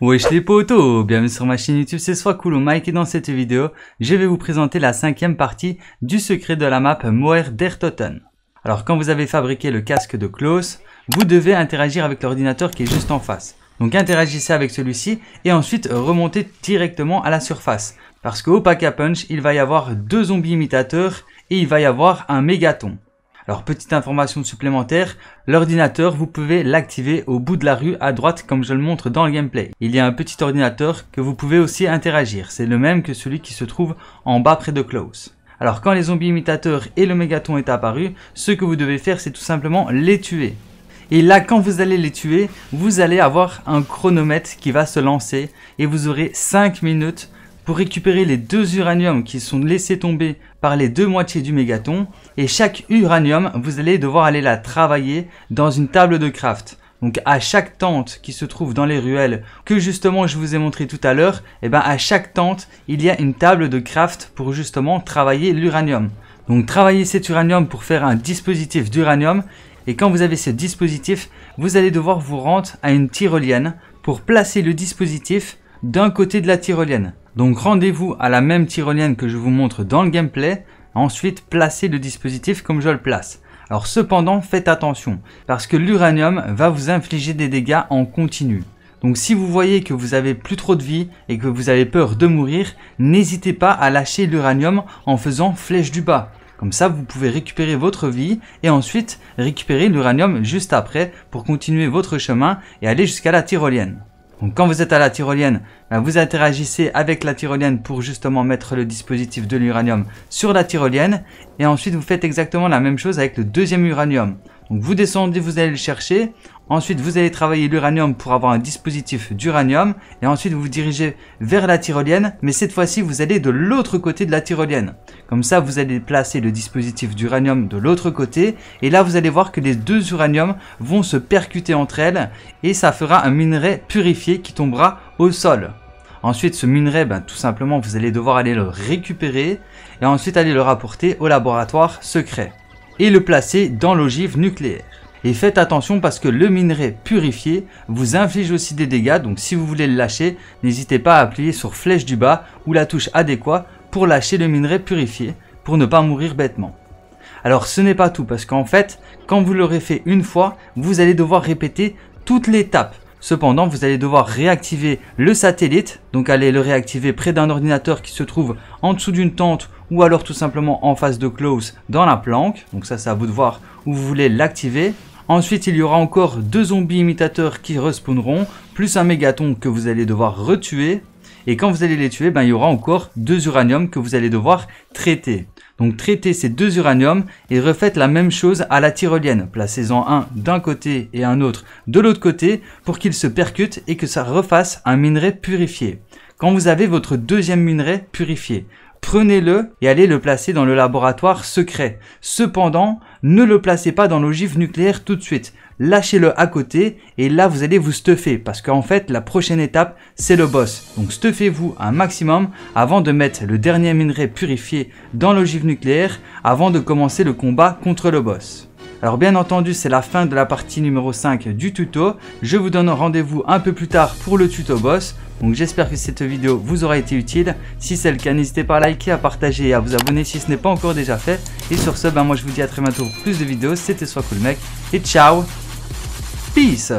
Wesh les potos, bienvenue sur ma chaîne YouTube, c'est soit cool Mike et dans cette vidéo, je vais vous présenter la cinquième partie du secret de la map Moer Dertoten. Alors quand vous avez fabriqué le casque de Klaus, vous devez interagir avec l'ordinateur qui est juste en face. Donc interagissez avec celui-ci et ensuite remontez directement à la surface. Parce qu'au pack à punch, il va y avoir deux zombies imitateurs et il va y avoir un mégaton. Alors petite information supplémentaire, l'ordinateur vous pouvez l'activer au bout de la rue à droite comme je le montre dans le gameplay. Il y a un petit ordinateur que vous pouvez aussi interagir, c'est le même que celui qui se trouve en bas près de Klaus. Alors quand les zombies imitateurs et le mégaton est apparu, ce que vous devez faire c'est tout simplement les tuer. Et là, quand vous allez les tuer, vous allez avoir un chronomètre qui va se lancer et vous aurez 5 minutes pour récupérer les deux uraniums qui sont laissés tomber par les deux moitiés du mégaton, et chaque uranium, vous allez devoir aller la travailler dans une table de craft. Donc à chaque tente qui se trouve dans les ruelles, que justement je vous ai montré tout à l'heure, et eh ben à chaque tente, il y a une table de craft pour justement travailler l'uranium. Donc travailler cet uranium pour faire un dispositif d'uranium, et quand vous avez ce dispositif, vous allez devoir vous rendre à une tyrolienne pour placer le dispositif d'un côté de la tyrolienne. Donc rendez-vous à la même tyrolienne que je vous montre dans le gameplay, ensuite placez le dispositif comme je le place. Alors cependant, faites attention, parce que l'uranium va vous infliger des dégâts en continu. Donc si vous voyez que vous avez plus trop de vie et que vous avez peur de mourir, n'hésitez pas à lâcher l'uranium en faisant flèche du bas. Comme ça, vous pouvez récupérer votre vie et ensuite récupérer l'uranium juste après pour continuer votre chemin et aller jusqu'à la tyrolienne. Donc quand vous êtes à la tyrolienne, ben, vous interagissez avec la tyrolienne pour justement mettre le dispositif de l'uranium sur la tyrolienne. Et ensuite, vous faites exactement la même chose avec le deuxième uranium. Donc vous descendez, vous allez le chercher. Ensuite, vous allez travailler l'uranium pour avoir un dispositif d'uranium. Et ensuite, vous vous dirigez vers la tyrolienne. Mais cette fois-ci, vous allez de l'autre côté de la tyrolienne. Comme ça, vous allez placer le dispositif d'uranium de l'autre côté. Et là, vous allez voir que les deux uraniums vont se percuter entre elles. Et ça fera un minerai purifié qui tombera au sol. Ensuite, ce minerai, ben, tout simplement, vous allez devoir aller le récupérer et ensuite aller le rapporter au laboratoire secret et le placer dans l'ogive nucléaire. Et faites attention parce que le minerai purifié vous inflige aussi des dégâts, donc si vous voulez le lâcher, n'hésitez pas à appuyer sur flèche du bas ou la touche adéquate pour lâcher le minerai purifié, pour ne pas mourir bêtement. Alors ce n'est pas tout, parce qu'en fait, quand vous l'aurez fait une fois, vous allez devoir répéter toute l'étape Cependant, vous allez devoir réactiver le satellite, donc allez le réactiver près d'un ordinateur qui se trouve en dessous d'une tente ou alors tout simplement en face de close dans la planque. Donc ça, c'est à vous de voir où vous voulez l'activer. Ensuite, il y aura encore deux zombies imitateurs qui respawneront, plus un mégaton que vous allez devoir retuer. Et quand vous allez les tuer, ben, il y aura encore deux uraniums que vous allez devoir traiter. Donc traitez ces deux uraniums et refaites la même chose à la tyrolienne. Placez-en un d'un côté et un autre de l'autre côté pour qu'ils se percutent et que ça refasse un minerai purifié. Quand vous avez votre deuxième minerai purifié, prenez-le et allez le placer dans le laboratoire secret. Cependant, ne le placez pas dans l'ogive nucléaire tout de suite. Lâchez-le à côté et là vous allez vous stuffer parce qu'en fait la prochaine étape c'est le boss. Donc stuffez-vous un maximum avant de mettre le dernier minerai purifié dans l'ogive nucléaire avant de commencer le combat contre le boss. Alors bien entendu, c'est la fin de la partie numéro 5 du tuto. Je vous donne rendez-vous un peu plus tard pour le tuto boss. Donc j'espère que cette vidéo vous aura été utile. Si c'est le cas, n'hésitez pas à liker, à partager et à vous abonner si ce n'est pas encore déjà fait. Et sur ce, ben moi je vous dis à très bientôt pour plus de vidéos. C'était Soit Cool Mec et ciao Peace